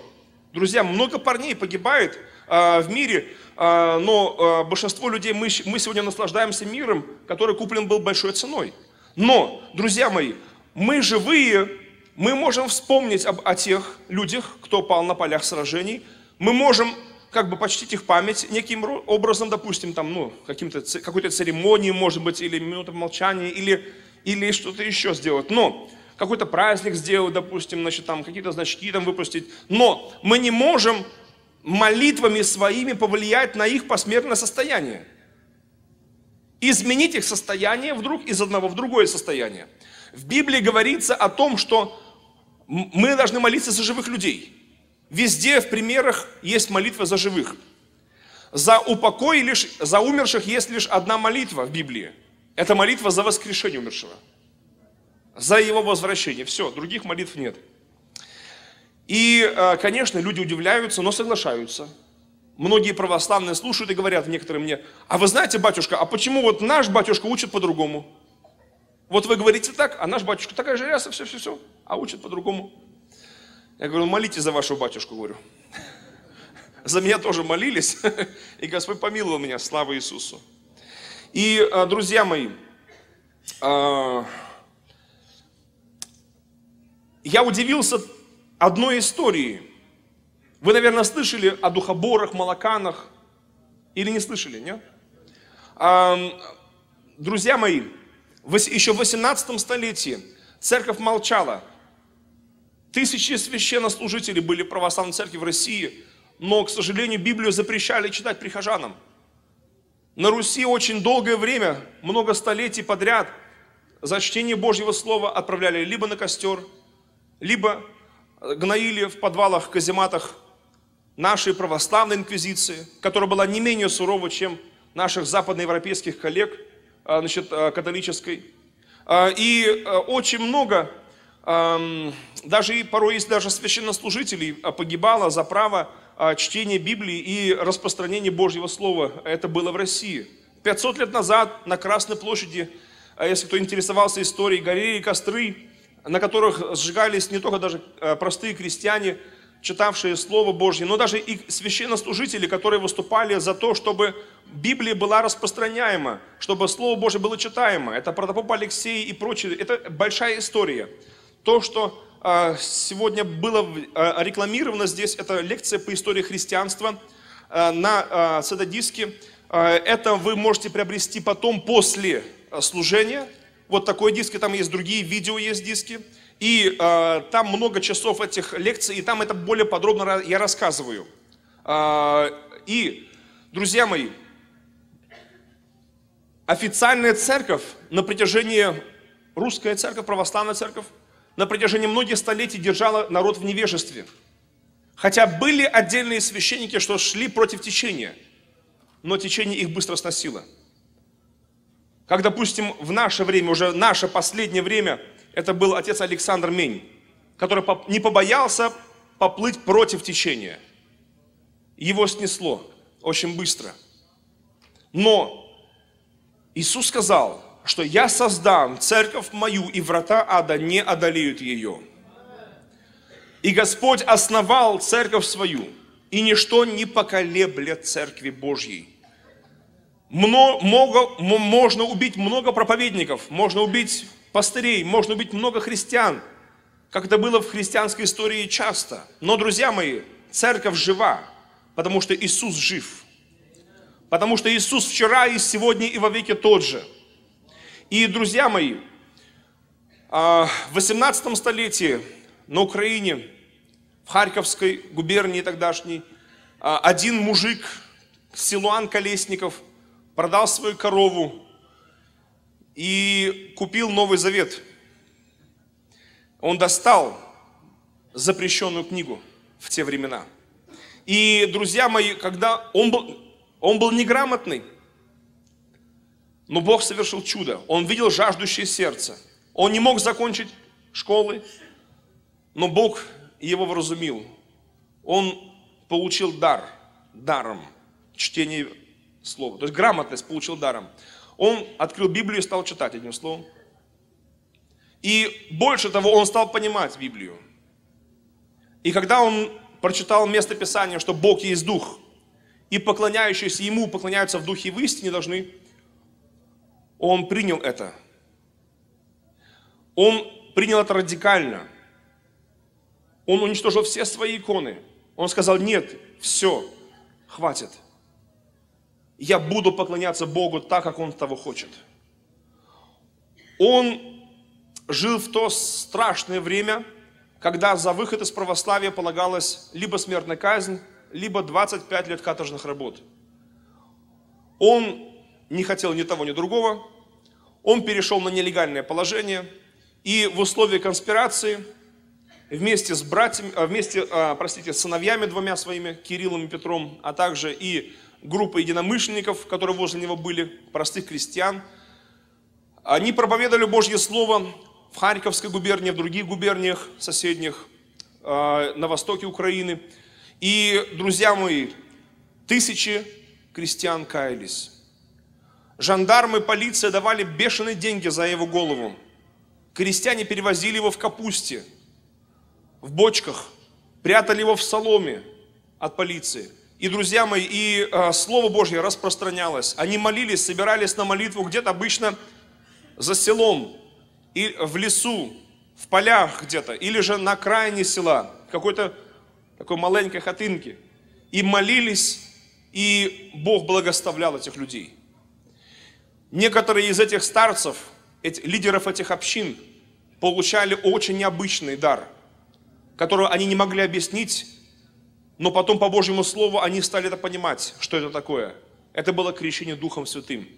Друзья, много парней погибает э, в мире, э, но э, большинство людей, мы, мы сегодня наслаждаемся миром, который куплен был большой ценой. Но, друзья мои, мы живые, мы можем вспомнить об, о тех людях, кто пал на полях сражений, мы можем как бы почтить их память неким образом, допустим, там, ну, каким-то, какой-то церемонией, может быть, или минута молчания, или или что-то еще сделать. Но какой-то праздник сделать, допустим, значит, там какие-то значки там выпустить. Но мы не можем молитвами своими повлиять на их посмертное состояние. Изменить их состояние вдруг из одного в другое состояние. В Библии говорится о том, что мы должны молиться за живых людей. Везде в примерах есть молитва за живых. За упокой лишь, за умерших есть лишь одна молитва в Библии – это молитва за воскрешение умершего, за его возвращение. Все, других молитв нет. И, э, конечно, люди удивляются, но соглашаются. Многие православные слушают и говорят некоторые мне, а вы знаете, батюшка, а почему вот наш батюшка учит по-другому? Вот вы говорите так, а наш батюшка такая же ряса, все-все-все, а учит по-другому. Я говорю, «Ну, "Молите за вашу батюшку, говорю. За меня тоже молились, и Господь помиловал меня, слава Иисусу. И, а, друзья мои, а, я удивился одной истории. Вы, наверное, слышали о духоборах, молоканах. Или не слышали, нет? А, друзья мои, еще в 18 столетии церковь молчала. Тысячи священнослужителей были в православной церкви в России, но, к сожалению, Библию запрещали читать прихожанам – на Руси очень долгое время, много столетий подряд, за чтение Божьего Слова отправляли либо на костер, либо э, гноили в подвалах, казематах нашей православной инквизиции, которая была не менее сурова, чем наших западноевропейских коллег, э, значит, э, католической. И очень много, эм, даже и порой есть даже священнослужителей погибало за право чтение Библии и распространение Божьего Слова. Это было в России. 500 лет назад на Красной площади, э, если кто интересовался историей, горели костры, на которых сжигались не только даже э, простые крестьяне, читавшие Слово Божье, но даже и священнослужители, которые выступали за то, чтобы Библия была распространяема, чтобы Слово Божье было читаемо. Это протопоп Алексей и прочие. Это большая история. То, что а, сегодня было а, рекламировано здесь, это лекция по истории христианства а, на CD-диске. Это вы можете приобрести потом, после служения. Вот такой диск, и там есть другие видео, есть диски. И там много часов этих лекций, и там это более подробно я рассказываю. И, друзья мои, официальная церковь на протяжении русская церковь, православная церковь, на протяжении многих столетий держала народ в невежестве. Хотя были отдельные священники, что шли против течения, но течение их быстро сносило. Как, допустим, в наше время, уже наше последнее время, это был отец Александр Мень, который не побоялся поплыть против течения. Его снесло очень быстро. Но Иисус сказал, что я создам церковь мою, и врата ада не одолеют ее. И Господь основал церковь свою, и ничто не поколеблет церкви Божьей. Много, можно убить много проповедников, можно убить пастырей, можно убить много христиан, как это было в христианской истории часто. Но, друзья мои, церковь жива, потому что Иисус жив. Потому что Иисус вчера и сегодня и вовеки тот же – и, друзья мои, а, в 18 столетии на Украине, в Харьковской губернии тогдашней, а, один мужик, Силуан Колесников, продал свою корову и купил Новый Завет. Он достал запрещенную книгу в те времена. И, друзья мои, когда он был, он был неграмотный, но Бог совершил чудо. Он видел жаждущее сердце. Он не мог закончить школы, но Бог его вразумил. Он получил дар, даром, чтение слова. То есть грамотность получил даром. Он открыл Библию и стал читать одним словом. И больше того, он стал понимать Библию. И когда он прочитал место Писания, что Бог есть Дух, и поклоняющиеся Ему поклоняются в Духе и в истине, должны он принял это. Он принял это радикально. Он уничтожил все свои иконы. Он сказал, нет, все, хватит. Я буду поклоняться Богу так, как Он того хочет. Он жил в то страшное время, когда за выход из православия полагалась либо смертная казнь, либо 25 лет каторжных работ. Он не хотел ни того, ни другого. Он перешел на нелегальное положение и в условии конспирации вместе с братьями, а, вместе, а, простите, с сыновьями двумя своими, Кириллом и Петром, а также и группа единомышленников, которые возле него были, простых крестьян, они проповедовали Божье Слово в Харьковской губернии, в других губерниях соседних, а, на востоке Украины. И, друзья мои, тысячи крестьян каялись. Жандармы, полиция давали бешеные деньги за его голову. Крестьяне перевозили его в капусте, в бочках, прятали его в соломе от полиции. И, друзья мои, и э, Слово Божье распространялось. Они молились, собирались на молитву где-то обычно за селом, и в лесу, в полях где-то, или же на окраине села, какой-то такой маленькой хатынке. И молились, и Бог благоставлял этих людей. Некоторые из этих старцев, этих, лидеров этих общин, получали очень необычный дар, который они не могли объяснить, но потом по Божьему Слову они стали это понимать, что это такое. Это было крещение Духом Святым.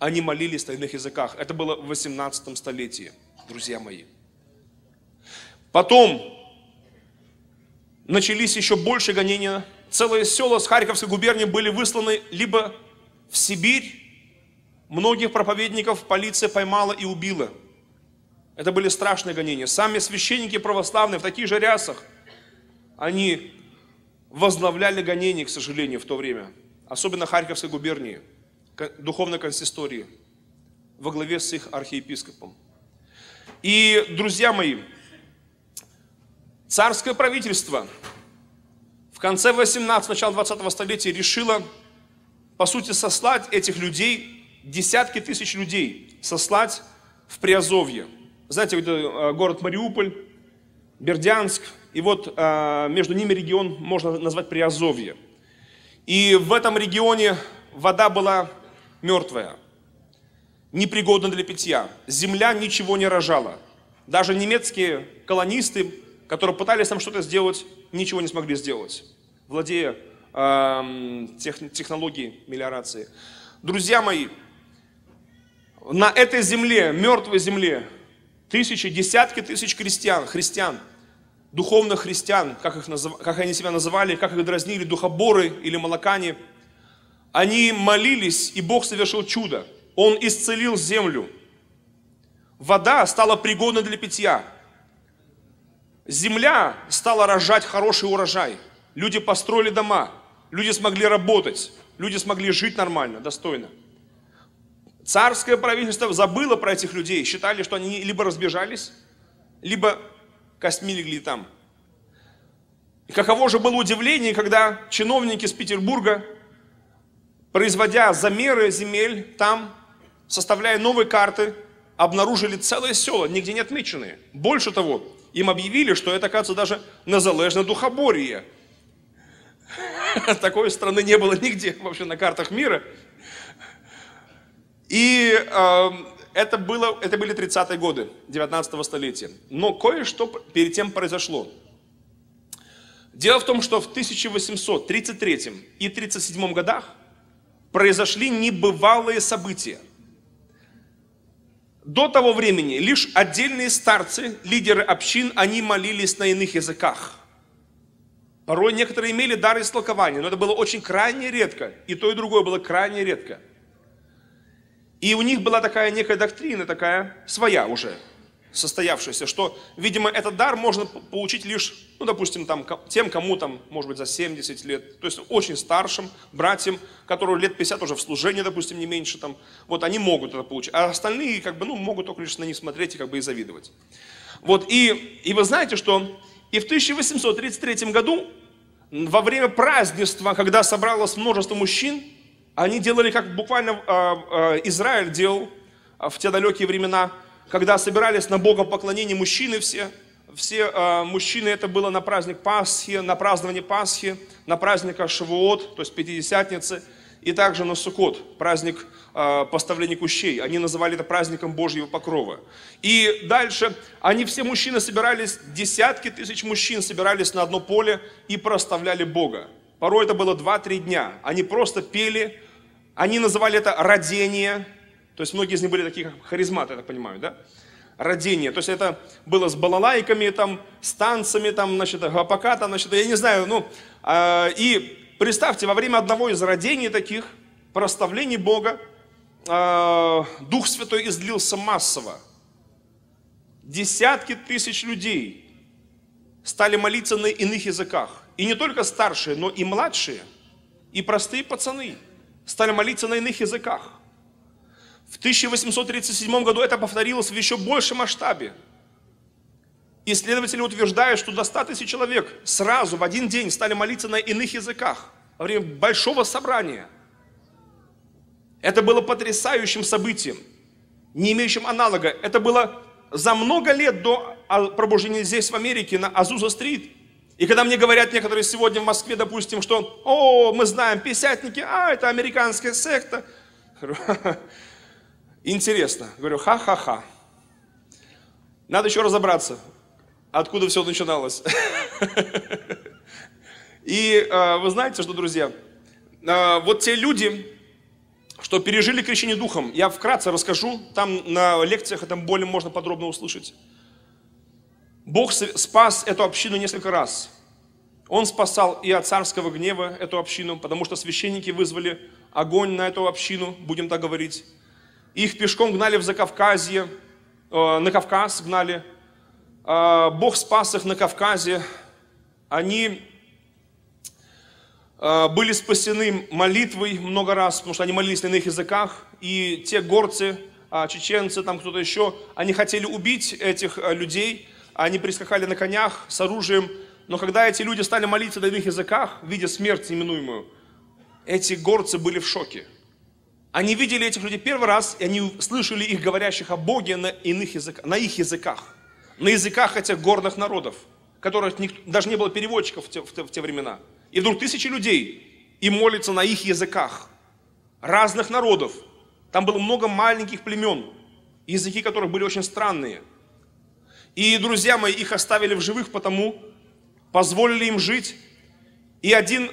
Они молились на иных языках. Это было в 18 столетии, друзья мои. Потом начались еще больше гонения. Целые села с Харьковской губернии были высланы либо в Сибирь, Многих проповедников полиция поймала и убила. Это были страшные гонения. Сами священники православные в таких же рясах, они возглавляли гонения, к сожалению, в то время. Особенно Харьковской губернии, духовной консистории, во главе с их архиепископом. И, друзья мои, царское правительство в конце 18, го начало 20 го столетия решило, по сути, сослать этих людей десятки тысяч людей сослать в Приазовье. Знаете, это город Мариуполь, Бердянск, и вот э, между ними регион можно назвать Приазовье. И в этом регионе вода была мертвая, непригодна для питья. Земля ничего не рожала. Даже немецкие колонисты, которые пытались там что-то сделать, ничего не смогли сделать, владея э, тех, технологией мелиорации. Друзья мои, на этой земле, мертвой земле, тысячи, десятки тысяч крестьян, христиан, духовных христиан, как, их назов... как они себя называли, как их дразнили, духоборы или молокане, они молились, и Бог совершил чудо. Он исцелил землю. Вода стала пригодна для питья. Земля стала рожать хороший урожай. Люди построили дома, люди смогли работать, люди смогли жить нормально, достойно – Царское правительство забыло про этих людей, считали, что они либо разбежались, либо костьми легли там. И каково же было удивление, когда чиновники из Петербурга, производя замеры земель там, составляя новые карты, обнаружили целое село, нигде не отмеченные. Больше того, им объявили, что это, кажется, даже незалежное духоборье. Такой страны не было нигде вообще на картах мира – и э, это, было, это были 30-е годы 19-го столетия. Но кое-что перед тем произошло. Дело в том, что в 1833 и 1837 годах произошли небывалые события. До того времени лишь отдельные старцы, лидеры общин, они молились на иных языках. Порой некоторые имели дар истолкования, но это было очень крайне редко. И то, и другое было крайне редко – и у них была такая некая доктрина, такая своя уже, состоявшаяся, что, видимо, этот дар можно получить лишь, ну, допустим, там, тем, кому там, может быть, за 70 лет, то есть очень старшим братьям, которые лет 50 уже в служении, допустим, не меньше, там, вот они могут это получить, а остальные, как бы, ну, могут только лишь на них смотреть и, как бы, и завидовать. Вот, и, и вы знаете, что и в 1833 году, во время празднества, когда собралось множество мужчин, они делали, как буквально э, э, Израиль делал э, в те далекие времена, когда собирались на Бога поклонение мужчины все. Все мужчины, это было на праздник Пасхи, на празднование Пасхи, на праздник Шавуот, то есть Пятидесятницы, и также на Сукот, праздник поставления кущей. Они называли это праздником Божьего покрова. И дальше они все мужчины собирались, десятки тысяч мужчин собирались на одно поле и проставляли Бога. Порой это было 2-3 дня. Они просто пели, они называли это родение. То есть многие из них были такие как харизматы, я так понимаю, да? Родение. То есть это было с балалайками, там, с танцами, там, значит, гапака, там, значит, я не знаю, ну. Э, и представьте, во время одного из родений таких, проставлений Бога, э, Дух Святой излился массово. Десятки тысяч людей стали молиться на иных языках. И не только старшие, но и младшие, и простые пацаны стали молиться на иных языках. В 1837 году это повторилось в еще большем масштабе. Исследователи утверждают, что до 100 тысяч человек сразу в один день стали молиться на иных языках во время большого собрания. Это было потрясающим событием, не имеющим аналога. Это было за много лет до а, пробуждения здесь, в Америке, на Азуза-стрит, и когда мне говорят некоторые сегодня в Москве, допустим, что, о, мы знаем, писятники, а, это американская секта. Интересно. Говорю, ха-ха-ха. Надо еще разобраться, откуда все начиналось. И э, вы знаете, что, друзья, э, вот те люди, что пережили крещение духом, я вкратце расскажу, там на лекциях это более можно подробно услышать. Бог спас эту общину несколько раз. Он спасал и от царского гнева эту общину, потому что священники вызвали огонь на эту общину, будем так говорить. Их пешком гнали в Закавказье, э, на Кавказ гнали. Э, Бог спас их на Кавказе. Они э, были спасены молитвой много раз, потому что они молились на иных языках. И те горцы, э, чеченцы, там кто-то еще, они хотели убить этих э, людей – они прискакали на конях с оружием. Но когда эти люди стали молиться на иных языках, видя смерть неминуемую, эти горцы были в шоке. Они видели этих людей первый раз, и они слышали их говорящих о Боге на, иных язык, на их языках, на языках этих горных народов, которых никто, даже не было переводчиков в те, в, те, в те времена. И вдруг тысячи людей и молятся на их языках, разных народов. Там было много маленьких племен, языки которых были очень странные – и, друзья мои, их оставили в живых, потому позволили им жить. И один,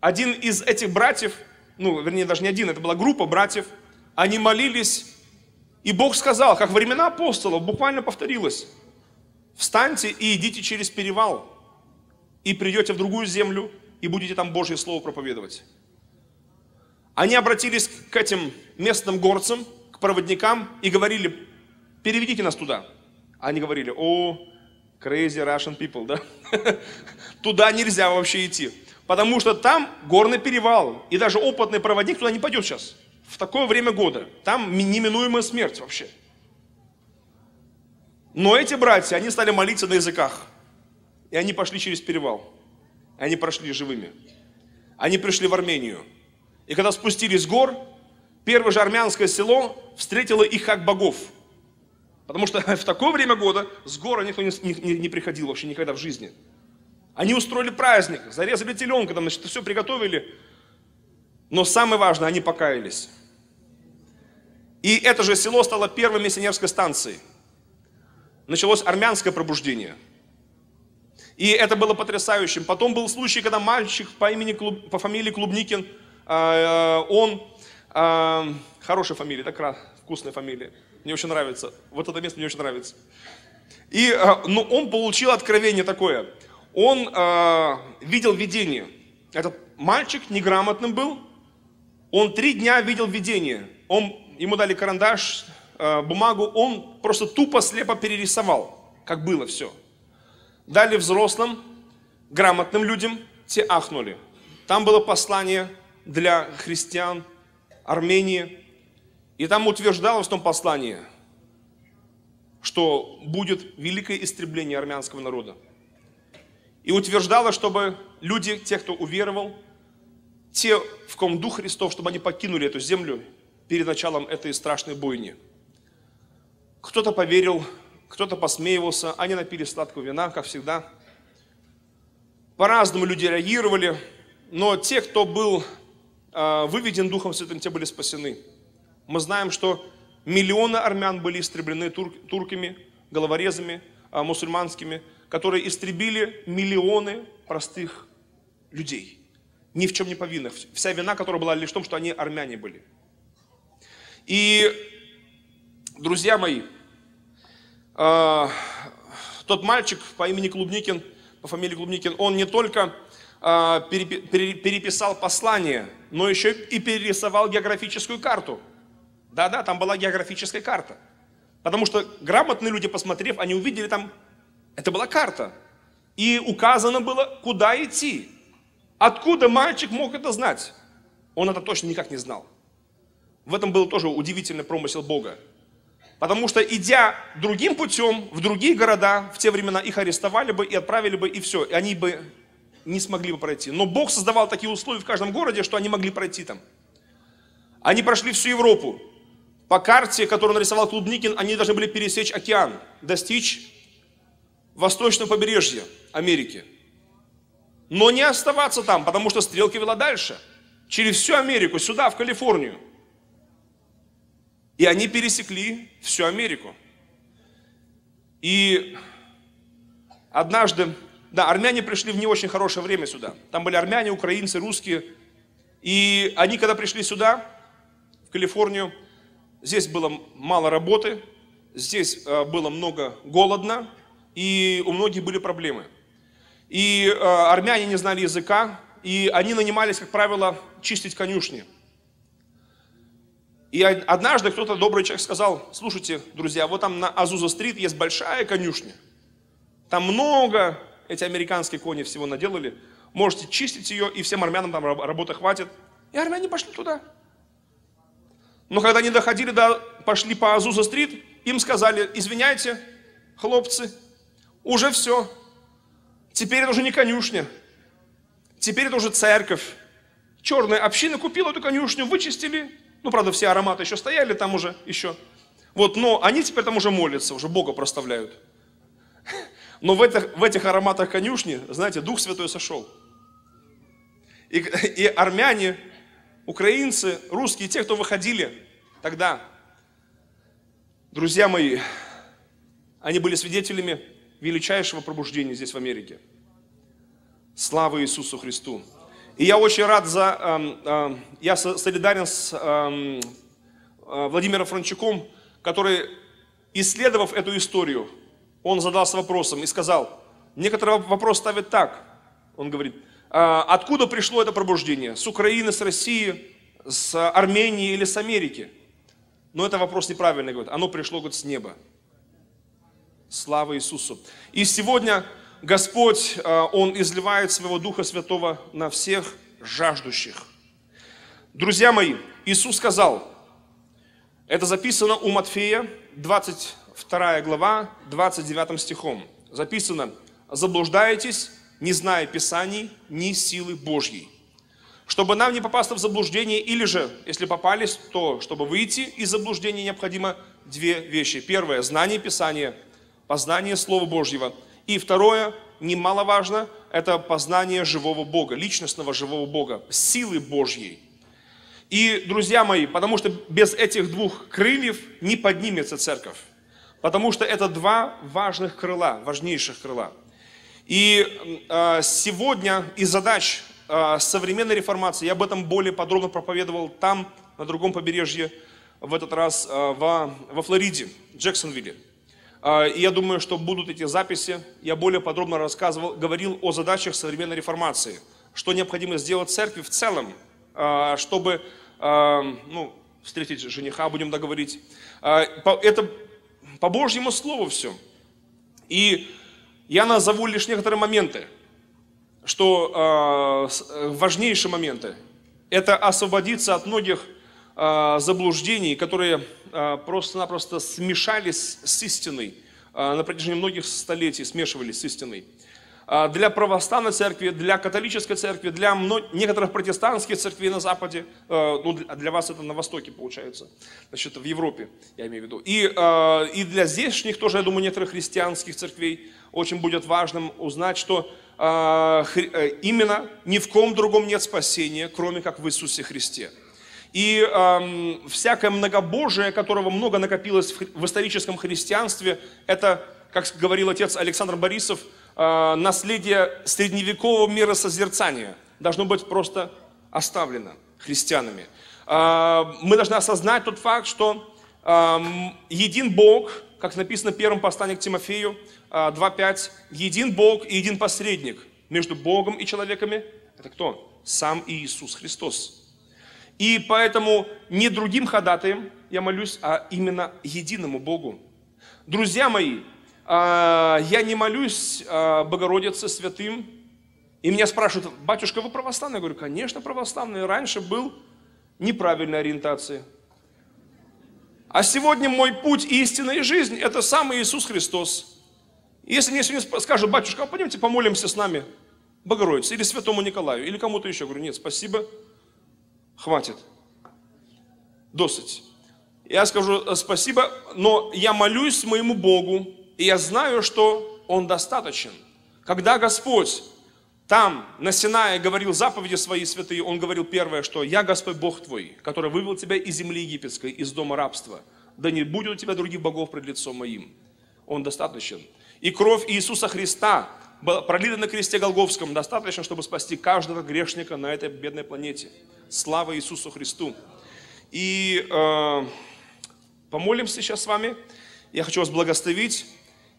один из этих братьев, ну, вернее, даже не один, это была группа братьев, они молились, и Бог сказал, как времена апостолов, буквально повторилось, встаньте и идите через перевал, и придете в другую землю, и будете там Божье Слово проповедовать. Они обратились к этим местным горцам, к проводникам и говорили, переведите нас туда. Они говорили, о, crazy Russian people, да? Туда нельзя вообще идти. Потому что там горный перевал. И даже опытный проводник туда не пойдет сейчас. В такое время года. Там неминуемая смерть вообще. Но эти братья, они стали молиться на языках. И они пошли через перевал. И они прошли живыми. Они пришли в Армению. И когда спустились с гор, первое же армянское село встретило их как богов – Потому что в такое время года с горы никто не, не, не приходил вообще никогда в жизни. Они устроили праздник, зарезали теленка, там, значит, все приготовили. Но самое важное, они покаялись. И это же село стало первой миссионерской станцией. Началось армянское пробуждение. И это было потрясающим. Потом был случай, когда мальчик по, имени по фамилии Клубникин, а, а, он, а, хорошая фамилия, так вкусная фамилия, мне очень нравится. Вот это место мне очень нравится. И а, ну, он получил откровение такое. Он э, видел видение. Этот мальчик неграмотным был. Он три дня видел видение. Он, ему дали карандаш, э, бумагу. Он просто тупо, слепо перерисовал, как было все. Дали взрослым, грамотным людям, те ахнули. Там было послание для христиан Армении, и там утверждалось в том послании, что будет великое истребление армянского народа. И утверждало, чтобы люди, те, кто уверовал, те, в ком Дух Христов, чтобы они покинули эту землю перед началом этой страшной бойни. Кто-то поверил, кто-то посмеивался, они напили сладкого вина, как всегда. По-разному люди реагировали, но те, кто был э, выведен Духом Святым, те были спасены – мы знаем, что миллионы армян были истреблены тур, турками, головорезами, а, мусульманскими, которые истребили миллионы простых людей, ни в чем не повинных. Вся вина, которая была лишь в том, что они армяне были. И, друзья мои, э, тот мальчик по имени Клубникин, по фамилии Клубникин, он не только э, перепи, переписал послание, но еще и перерисовал географическую карту – да-да, там была географическая карта. Потому что грамотные люди, посмотрев, они увидели там, это была карта. И указано было, куда идти. Откуда мальчик мог это знать? Он это точно никак не знал. В этом был тоже удивительный промысел Бога. Потому что, идя другим путем, в другие города, в те времена их арестовали бы и отправили бы, и все. И они бы не смогли бы пройти. Но Бог создавал такие условия в каждом городе, что они могли пройти там. Они прошли всю Европу, по карте, которую нарисовал Клубникин, они должны были пересечь океан, достичь восточного побережья Америки. Но не оставаться там, потому что стрелка вела дальше. Через всю Америку, сюда, в Калифорнию. И они пересекли всю Америку. И однажды, да, армяне пришли в не очень хорошее время сюда. Там были армяне, украинцы, русские. И они, когда пришли сюда, в Калифорнию, здесь было мало работы, здесь э, было много голодно, и у многих были проблемы. И э, армяне не знали языка, и они нанимались, как правило, чистить конюшни. И однажды кто-то, добрый человек, сказал, слушайте, друзья, вот там на Азуза-стрит есть большая конюшня. Там много, эти американские кони всего наделали. Можете чистить ее, и всем армянам там работы хватит. И армяне пошли туда. Но когда они доходили до, пошли по Азуза-стрит, им сказали, извиняйте, хлопцы, уже все. Теперь это уже не конюшня. Теперь это уже церковь. Черная община купила эту конюшню, вычистили. Ну, правда, все ароматы еще стояли там уже, еще. Вот, но они теперь там уже молятся, уже Бога проставляют. Но в этих, в этих ароматах конюшни, знаете, Дух Святой сошел. И, и армяне, украинцы, русские, те, кто выходили тогда, друзья мои, они были свидетелями величайшего пробуждения здесь в Америке. Слава Иисусу Христу! И я очень рад за... Э, э, я солидарен с эм, э, Владимиром Франчуком, который, исследовав эту историю, он задался вопросом и сказал, некоторые вопросы ставят так. Он говорит, а, откуда пришло это пробуждение? С Украины, с России, с Армении или с Америки? Но это вопрос неправильный, говорит. Оно пришло, говорит, с неба. Слава Иисусу. И сегодня Господь, а, Он изливает своего Духа Святого на всех жаждущих. Друзья мои, Иисус сказал, это записано у Матфея, 22 глава, 29 стихом. Записано, заблуждаетесь, не зная Писаний, ни силы Божьей. Чтобы нам не попасться в заблуждение, или же, если попались, то, чтобы выйти из заблуждения, необходимо две вещи. Первое – знание Писания, познание Слова Божьего. И второе, немаловажно, это познание живого Бога, личностного живого Бога, силы Божьей. И, друзья мои, потому что без этих двух крыльев не поднимется церковь. Потому что это два важных крыла, важнейших крыла – и а, сегодня из задач а, современной реформации, я об этом более подробно проповедовал там, на другом побережье, в этот раз а, во, во Флориде, Джексонвилле. И я думаю, что будут эти записи. Я более подробно рассказывал, говорил о задачах современной реформации, что необходимо сделать церкви в целом, чтобы ну, встретить жениха, будем договорить. Это по Божьему Слову все. И я назову лишь некоторые моменты, что а, э, важнейшие моменты. Это освободиться от многих э, заблуждений, которые э, просто-напросто смешались с истиной э, на протяжении многих столетий, смешивались с истиной. Э, для православной церкви, для католической церкви, для мног... некоторых протестантских церквей на Западе, э, ну, для вас это на Востоке получается, значит, в Европе, я имею в виду. И, э, и для здешних тоже, я думаю, некоторых христианских церквей – очень будет важным узнать, что а, э, именно ни в ком другом нет спасения, кроме как в Иисусе Христе. И э, всякое многобожие, которого много накопилось в, в историческом христианстве, это, как говорил отец Александр Борисов, э, наследие средневекового мира созерцания должно быть просто оставлено христианами. Э, мы должны осознать тот факт, что э, един Бог, как написано в первом послании к Тимофею, 2.5. А, един Бог и един посредник между Богом и человеками. Это кто? Сам Иисус Христос. И поэтому не другим ходатаем я молюсь, а именно единому Богу. Друзья мои, а, я не молюсь а, Богородице святым. И меня спрашивают, батюшка, вы православный? Я говорю, конечно, православный. Раньше был неправильной ориентации. А сегодня мой путь истинной жизни – это сам Иисус Христос. Если мне сегодня скажут, батюшка, а пойдемте помолимся с нами Богородице или Святому Николаю, или кому-то еще, говорю, нет, спасибо, хватит, досыть. Я скажу э, спасибо, но я молюсь моему Богу, и я знаю, что Он достаточен. Когда Господь там, на Синае, говорил заповеди свои святые, Он говорил первое, что «Я Господь Бог твой, который вывел тебя из земли египетской, из дома рабства. Да не будет у тебя других богов пред лицом моим». Он достаточен. И кровь Иисуса Христа, была пролита на кресте Голговском, достаточно, чтобы спасти каждого грешника на этой бедной планете. Слава Иисусу Христу! И э, помолимся сейчас с вами. Я хочу вас благословить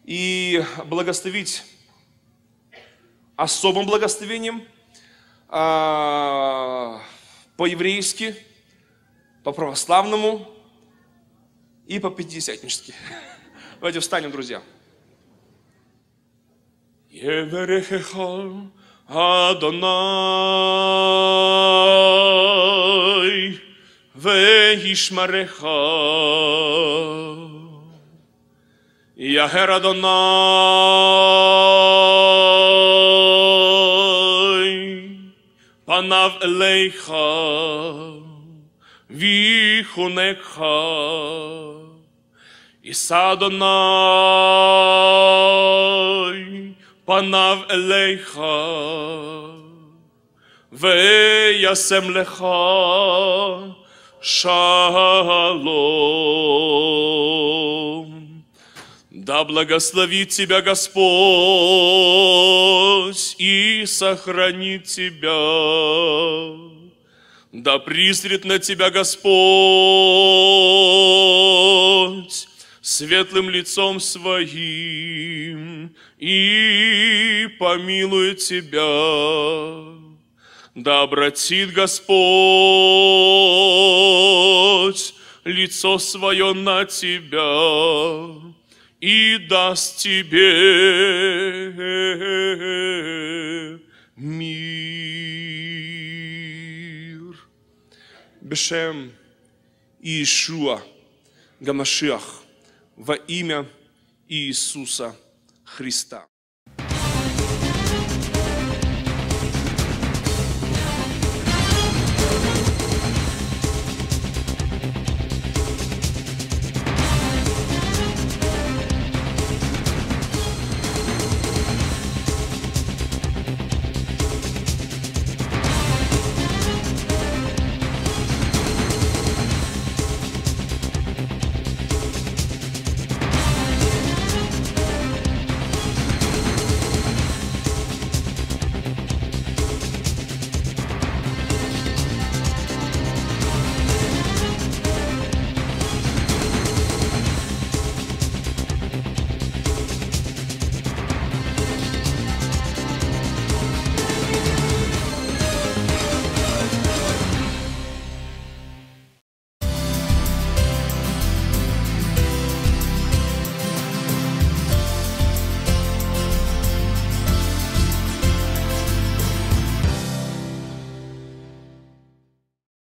и благословить особым благословением э, по-еврейски, по-православному и по-пятидесятнически. Давайте встанем, друзья. Yeverechal Adonai Vehishmarecha Yaher Adonai Panav Eleicha Vichunecha Isadonai פניו אליך, וישם לך шалом. Да благословит тебя Господь и сохранит тебя. Да призрит на тебя Господь светлым лицом своим и помилует тебя. Да обратит Господь лицо свое на тебя и даст тебе мир. Бешем Иешуа Гамашиах во имя Иисуса Христа.